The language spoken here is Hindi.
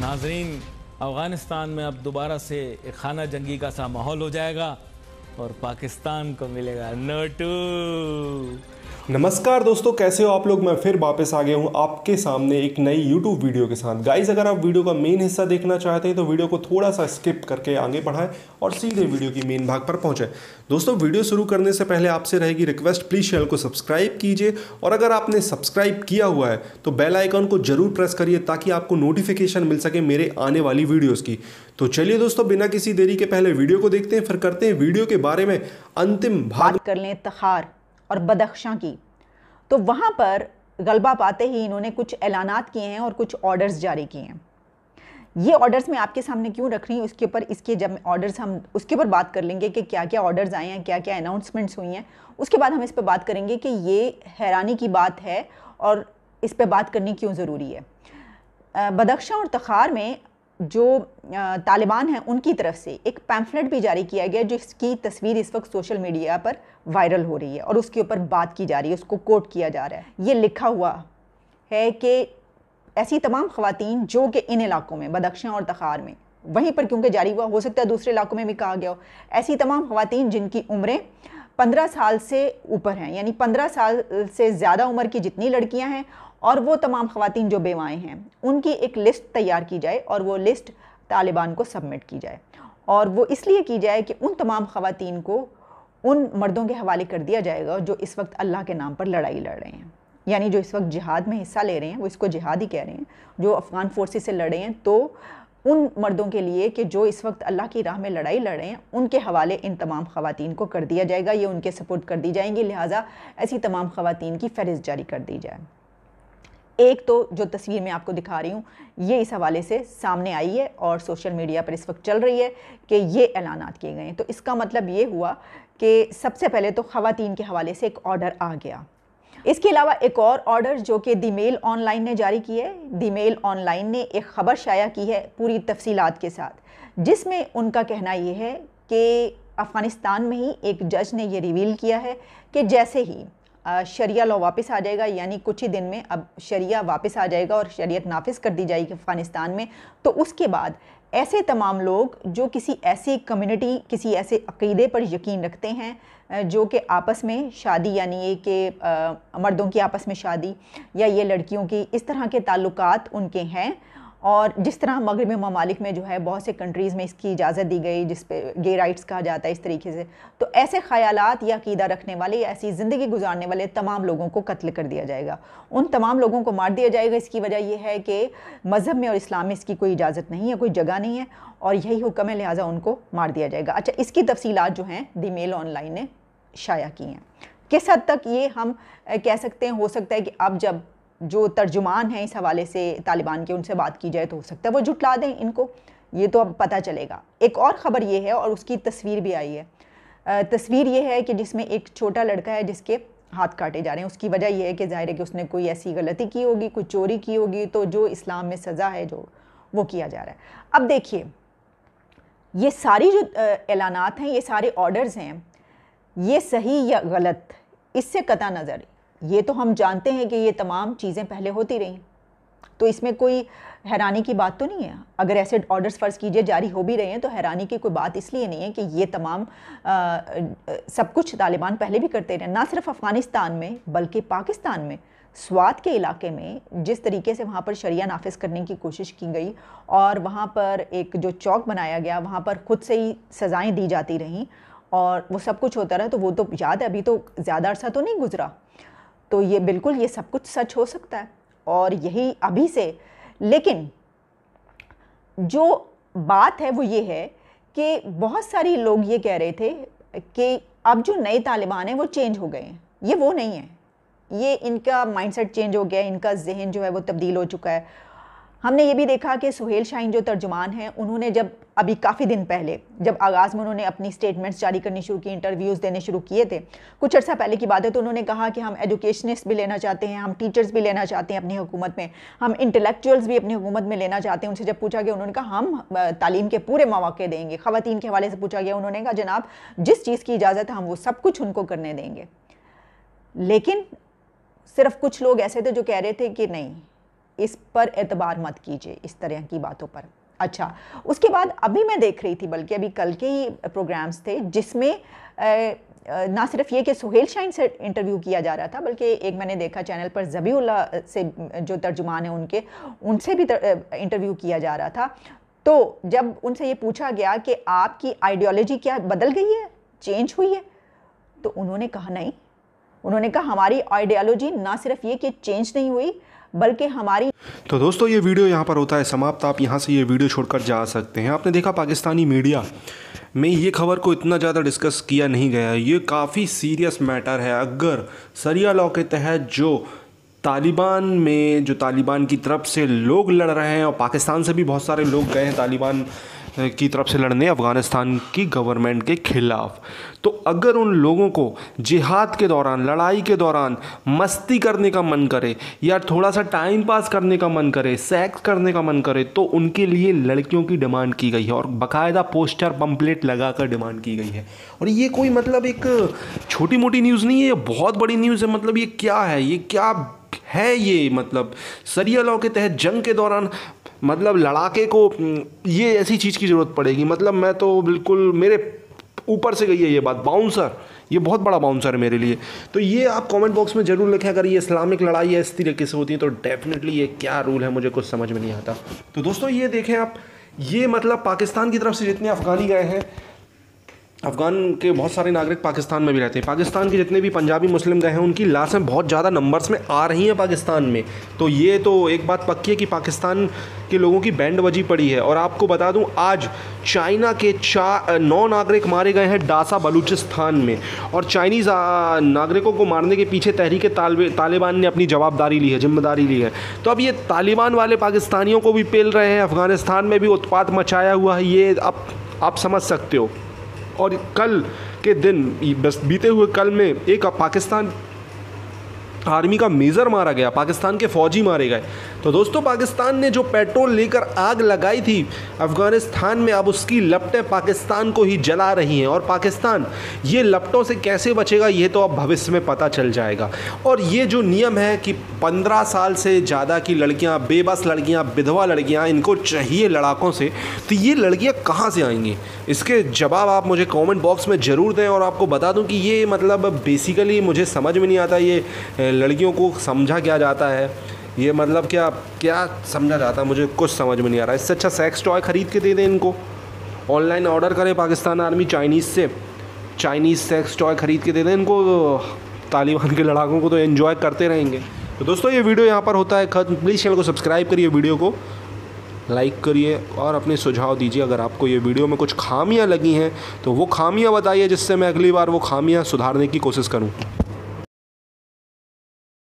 नाजरीन अफगानिस्तान में अब दोबारा से एक खाना जंगी का सा माहौल हो जाएगा और पाकिस्तान को मिलेगा नोटू नमस्कार दोस्तों कैसे हो आप लोग मैं फिर वापस आ गया हूँ आपके सामने एक नई YouTube वीडियो के साथ गाइज अगर आप वीडियो का मेन हिस्सा देखना चाहते हैं तो वीडियो को थोड़ा सा स्किप करके आगे बढ़ाएं और सीधे वीडियो की मेन भाग पर पहुंचे दोस्तों वीडियो शुरू करने से पहले आपसे रहेगी रिक्वेस्ट प्लीज़ चैनल को सब्सक्राइब कीजिए और अगर आपने सब्सक्राइब किया हुआ है तो बेल आइकॉन को जरूर प्रेस करिए ताकि आपको नोटिफिकेशन मिल सके मेरे आने वाली वीडियोज़ की तो चलिए दोस्तों बिना किसी देरी के पहले वीडियो को देखते हैं फिर करते हैं वीडियो के बारे में अंतिम भाग कर लें तखार और बदख्शां की तो वहां पर गलबा पाते ही इन्होंने कुछ ऐलानात किए हैं और कुछ ऑर्डर्स जारी किए हैं ये ऑर्डर्स मैं आपके सामने क्यों रख रही हूँ उसके ऊपर इसके जब ऑर्डर्स हम उसके ऊपर बात कर लेंगे कि क्या क्या ऑर्डर्स आए हैं क्या क्या अनाउंसमेंट्स हुई हैं उसके बाद हम इस पर बात करेंगे कि ये हैरानी की बात है और इस पर बात करनी क्यों ज़रूरी है बदख्शां और तखार में जो तालिबान हैं उनकी तरफ से एक पैम्फलेट भी जारी किया गया जिसकी तस्वीर इस वक्त सोशल मीडिया पर वायरल हो रही है और उसके ऊपर बात की जा रही है उसको कोट किया जा रहा है ये लिखा हुआ है कि ऐसी तमाम खातन जो कि इन इलाकों में बदख्शां और तखार में वहीं पर क्योंकि जारी हुआ हो सकता है दूसरे इलाकों में भी कहा गया हो ऐसी तमाम खातन जिनकी उम्रें पंद्रह साल से ऊपर हैं यानी पंद्रह साल से ज़्यादा उम्र की जितनी लड़कियां हैं और वो तमाम खातन जो बेवाएँ हैं उनकी एक लिस्ट तैयार की जाए और वो लिस्ट तालिबान को सबमिट की जाए और वो इसलिए की जाए कि उन तमाम खातन को उन मर्दों के हवाले कर दिया जाएगा जो इस वक्त अल्लाह के नाम पर लड़ाई लड़ रहे हैं यानी जो इस वक्त जिहाद में हिस्सा ले रहे हैं वो इसको जिहाद ही कह रहे हैं जो अफ़गान फोर्सेस से लड़े हैं तो उन मर्दों के लिए कि जो इस वक्त अल्लाह की राह में लड़ाई लड़ रहे हैं उनके हवाले इन तमाम खातन को कर दिया जाएगा ये उनके सपोर्ट कर दी जाएंगी लिहाजा ऐसी तमाम खातन की फहरिस्त जारी कर दी जाए एक तो जो तस्वीर मैं आपको दिखा रही हूँ ये इस हवाले से सामने आई है और सोशल मीडिया पर इस वक्त चल रही है कि ये ऐलाना किए गए हैं तो इसका मतलब ये हुआ कि सबसे पहले तो ख़वान के हवाले से एक ऑर्डर आ गया इसके अलावा एक और ऑर्डर जो कि दी मेल ऑनलाइन ने जारी की है दी मेल ऑनलाइन ने एक ख़बर शाया की है पूरी तफसीलात के साथ जिसमें उनका कहना यह है कि अफ़गानिस्तान में ही एक जज ने यह रिवील किया है कि जैसे ही शरिया लॉ वापस आ जाएगा यानी कुछ ही दिन में अब शरिया वापस आ जाएगा और शरीयत नाफिस कर दी जाएगी अफ़गानिस्तान में तो उसके बाद ऐसे तमाम लोग जो किसी ऐसी कम्युनिटी किसी ऐसे अकीदे पर यकीन रखते हैं जो कि आपस में शादी यानी ये कि मर्दों की आपस में शादी या ये लड़कियों की इस तरह के ताल्लुकात उनके हैं और जिस तरह मगरब ममालिक में जो है बहुत से कंट्रीज़ में इसकी इजाज़त दी गई जिस पे गे राइट्स कहा जाता है इस तरीके से तो ऐसे ख्याल या अकीदा रखने वाले या ऐसी ज़िंदगी गुजारने वाले तमाम लोगों को कत्ल कर दिया जाएगा उन तमाम लोगों को मार दिया जाएगा इसकी वजह यह है कि मज़हब में और इस्लाम में इसकी कोई इजाज़त नहीं है कोई जगह नहीं है और यही हुक्म है लिहाजा उनको मार दिया जाएगा अच्छा इसकी तफसीत जो हैं दी मेल ऑनलाइन ने शाया की हैं किस हद तक ये हम कह सकते हैं हो सकता है कि अब जब जो तर्जुमान हैं इस हवाले से तालिबान के उनसे बात की जाए तो हो सकता है वो जुटला दें इनको ये तो अब पता चलेगा एक और ख़बर ये है और उसकी तस्वीर भी आई है तस्वीर ये है कि जिसमें एक छोटा लड़का है जिसके हाथ काटे जा रहे हैं उसकी वजह यह है कि जाहिर है कि उसने कोई ऐसी गलती की होगी कोई चोरी की होगी तो जो इस्लाम में सज़ा है जो वो किया जा रहा है अब देखिए ये सारी जो ऐलानात हैं ये सारे ऑर्डर्स हैं ये सही या गलत इससे कता नज़र ये तो हम जानते हैं कि ये तमाम चीज़ें पहले होती रहीं तो इसमें कोई हैरानी की बात तो नहीं है अगर ऐसे ऑर्डर्स फ़र्ज़ कीजिए जारी हो भी रहे हैं तो हैरानी की कोई बात इसलिए नहीं है कि ये तमाम आ, आ, सब कुछ तालिबान पहले भी करते रहे ना सिर्फ अफ़गानिस्तान में बल्कि पाकिस्तान में स्वात के इलाके में जिस तरीके से वहाँ पर शरिया नाफिज करने की कोशिश की गई और वहाँ पर एक जो चौक बनाया गया वहाँ पर ख़ुद से ही सज़ाएँ दी जाती रहीं और वो सब कुछ होता रहा तो वो तो याद है अभी तो ज़्यादा अर्सा तो नहीं गुजरा तो ये बिल्कुल ये सब कुछ सच हो सकता है और यही अभी से लेकिन जो बात है वो ये है कि बहुत सारे लोग ये कह रहे थे कि अब जो नए तालिबान हैं वो चेंज हो गए हैं ये वो नहीं है ये इनका माइंडसेट चेंज हो गया है इनका जहन जो है वो तब्दील हो चुका है हमने ये भी देखा कि सुहेल शाहीन जो तर्जुमान हैं उन्होंने जब अभी काफ़ी दिन पहले जब आगाज़ में उन्होंने अपनी स्टेटमेंट्स जारी करनी शुरू की इंटरव्यूज़ देने शुरू किए थे कुछ अर्सा पहले की बात है तो उन्होंने कहा कि हम एजुकेशनिस्ट भी लेना चाहते हैं हम टीचर्स भी लेना चाहते हैं अपनी हुकूमत में हम इंटेलेक्चुअल्स भी अपनी हुकूमत में लेना चाहते हैं उनसे जब पूछा गया उन्होंने कहा हम तालीम के पूरे मौक़े देंगे ख़वान के हवाले से पूछा गया उन्होंने कहा जनाब जिस चीज़ की इजाज़त है हम वो सब कुछ उनको करने देंगे लेकिन सिर्फ कुछ लोग ऐसे थे जो कह रहे थे कि नहीं इस पर एतबार मत कीजिए इस तरह की बातों पर अच्छा उसके बाद अभी मैं देख रही थी बल्कि अभी कल के ही प्रोग्राम्स थे जिसमें ना सिर्फ ये कि सुहेल शाइन से इंटरव्यू किया जा रहा था बल्कि एक मैंने देखा चैनल पर जबीउल्ला से जो तर्जुमान है उनके उनसे भी इंटरव्यू किया जा रहा था तो जब उनसे ये पूछा गया कि आपकी आइडियोलॉजी क्या बदल गई है चेंज हुई है तो उन्होंने कहा नहीं उन्होंने कहा हमारी आइडियालॉजी ना सिर्फ ये कि चेंज नहीं हुई बल्कि हमारी तो दोस्तों ये वीडियो यहाँ पर होता है समाप्त आप यहाँ से ये वीडियो छोड़कर जा सकते हैं आपने देखा पाकिस्तानी मीडिया में ये खबर को इतना ज़्यादा डिस्कस किया नहीं गया ये काफ़ी सीरियस मैटर है अगर सरिया लॉ के तहत जो तालिबान में जो तालिबान की तरफ से लोग लड़ रहे हैं और पाकिस्तान से भी बहुत सारे लोग गए हैं तालिबान की तरफ से लड़ने अफ़गानिस्तान की गवर्नमेंट के ख़िलाफ़ तो अगर उन लोगों को जिहाद के दौरान लड़ाई के दौरान मस्ती करने का मन करे या थोड़ा सा टाइम पास करने का मन करे सेक्स करने का मन करे तो उनके लिए लड़कियों की डिमांड की गई है और बाकायदा पोस्टर पम्पलेट लगा कर डिमांड की गई है और ये कोई मतलब एक छोटी मोटी न्यूज़ नहीं है ये बहुत बड़ी न्यूज़ है मतलब ये क्या है ये क्या है ये मतलब सरिया लॉ के तहत जंग के दौरान मतलब लड़ाके को हम्म, ये ऐसी चीज़ की ज़रूरत पड़ेगी मतलब मैं तो बिल्कुल मेरे ऊपर से गई है ये बात बाउंसर ये बहुत बड़ा बाउंसर है मेरे लिए तो ये आप कमेंट बॉक्स में ज़रूर लिखें अगर ये इस्लामिक लड़ाई है इस तरीके से होती है तो डेफिनेटली ये क्या रूल है मुझे कुछ समझ में नहीं आता तो दोस्तों ये देखें आप ये मतलब पाकिस्तान की तरफ से जितने अफगानी गए हैं अफ़गान के बहुत सारे नागरिक पाकिस्तान में भी रहते हैं पाकिस्तान के जितने भी पंजाबी मुस्लिम गए हैं उनकी लाशें बहुत ज़्यादा नंबर्स में आ रही हैं पाकिस्तान में तो ये तो एक बात पक्की है कि पाकिस्तान के लोगों की बैंड बजी पड़ी है और आपको बता दूं आज चाइना के चार नौ नागरिक मारे गए हैं डासा बलूचिस्तान में और चाइनीज़ नागरिकों को मारने के पीछे तहरीक तालिबान ने अपनी जवाबदारी ली है जिम्मेदारी ली है तो अब ये तालिबान वाले पाकिस्तानियों को भी पेल रहे हैं अफ़गानिस्तान में भी उत्पात मचाया हुआ है ये अब आप समझ सकते हो और कल के दिन बस बीते हुए कल में एक पाकिस्तान आर्मी का मेज़र मारा गया पाकिस्तान के फ़ौजी मारे गए तो दोस्तों पाकिस्तान ने जो पेट्रोल लेकर आग लगाई थी अफगानिस्तान में अब उसकी लपटें पाकिस्तान को ही जला रही हैं और पाकिस्तान ये लपटों से कैसे बचेगा ये तो अब भविष्य में पता चल जाएगा और ये जो नियम है कि पंद्रह साल से ज़्यादा की लड़कियाँ बेबस लड़कियाँ विधवा लड़कियाँ इनको चाहिए लड़ाकों से तो ये लड़कियाँ कहाँ से आएंगी इसके जवाब आप मुझे कॉमेंट बॉक्स में ज़रूर दें और आपको बता दूँ कि ये मतलब बेसिकली मुझे समझ में नहीं आता ये लड़कियों को समझा क्या जाता है ये मतलब क्या क्या समझा जाता है मुझे कुछ समझ में नहीं आ रहा इससे अच्छा सेक्स टॉय ख़रीद के दे दें इनको ऑनलाइन ऑर्डर करें पाकिस्तान आर्मी चाइनीज़ से चाइनीज़ सेक्स टॉय ख़रीद के दे दें इनको तालिबान के लड़ाकों को तो इन्जॉय करते रहेंगे तो दोस्तों ये वीडियो यहाँ पर होता है खत्म प्लीज़ चैनल को सब्सक्राइब करिए वीडियो को लाइक करिए और अपने सुझाव दीजिए अगर आपको ये वीडियो में कुछ खामियां लगी हैं तो वो खामियां बताइए जिससे मैं अगली बार वो खामियां सुधारने की कोशिश करूँ